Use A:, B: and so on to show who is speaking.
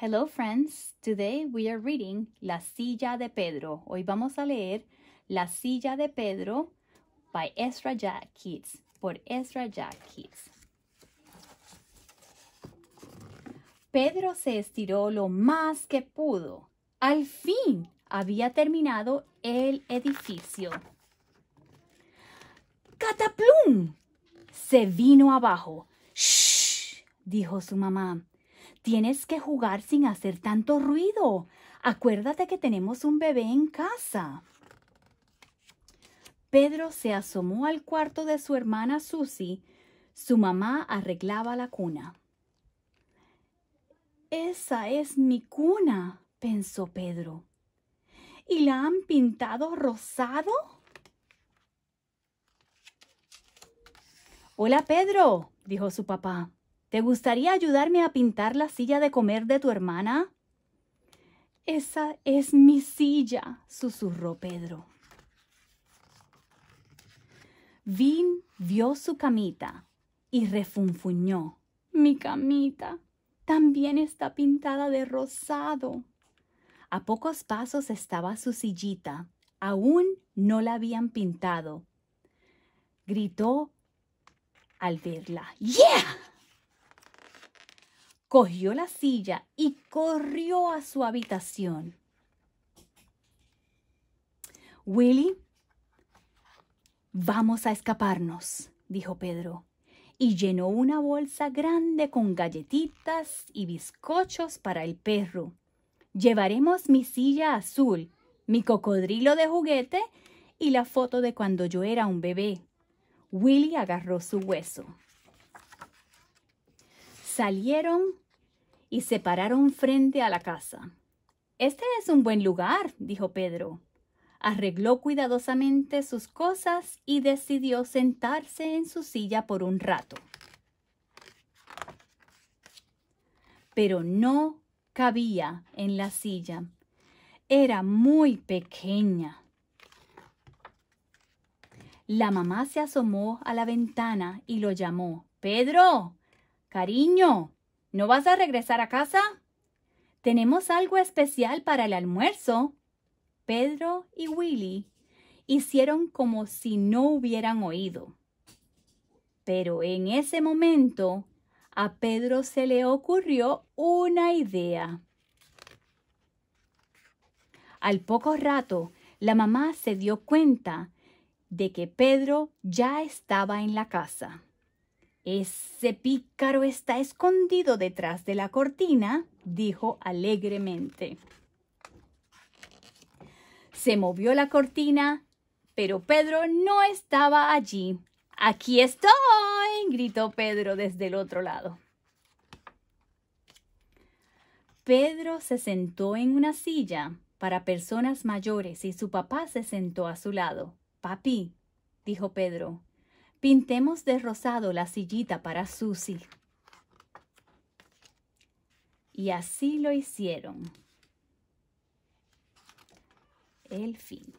A: Hello friends, today we are reading La silla de Pedro. Hoy vamos a leer La silla de Pedro by Ezra Jack Keats, por Ezra Jack Kids. Pedro se estiró lo más que pudo. Al fin había terminado el edificio. ¡Cataplum! Se vino abajo. ¡Shh! dijo su mamá. Tienes que jugar sin hacer tanto ruido. Acuérdate que tenemos un bebé en casa. Pedro se asomó al cuarto de su hermana Susie. Su mamá arreglaba la cuna. Esa es mi cuna, pensó Pedro. ¿Y la han pintado rosado? Hola, Pedro, dijo su papá. ¿Te gustaría ayudarme a pintar la silla de comer de tu hermana? Esa es mi silla, susurró Pedro. Vin vio su camita y refunfuñó. Mi camita también está pintada de rosado. A pocos pasos estaba su sillita. Aún no la habían pintado. Gritó al verla. ¡Yeah! cogió la silla y corrió a su habitación. Willy, vamos a escaparnos, dijo Pedro, y llenó una bolsa grande con galletitas y bizcochos para el perro. Llevaremos mi silla azul, mi cocodrilo de juguete y la foto de cuando yo era un bebé. Willy agarró su hueso. Salieron y se pararon frente a la casa. Este es un buen lugar, dijo Pedro. Arregló cuidadosamente sus cosas y decidió sentarse en su silla por un rato. Pero no cabía en la silla. Era muy pequeña. La mamá se asomó a la ventana y lo llamó. Pedro, Cariño, ¿no vas a regresar a casa? Tenemos algo especial para el almuerzo. Pedro y Willy hicieron como si no hubieran oído. Pero en ese momento a Pedro se le ocurrió una idea. Al poco rato, la mamá se dio cuenta de que Pedro ya estaba en la casa. Ese pícaro está escondido detrás de la cortina, dijo alegremente. Se movió la cortina, pero Pedro no estaba allí. Aquí estoy, gritó Pedro desde el otro lado. Pedro se sentó en una silla para personas mayores y su papá se sentó a su lado. Papi, dijo Pedro, Pintemos de rosado la sillita para Susi. Y así lo hicieron. El fin.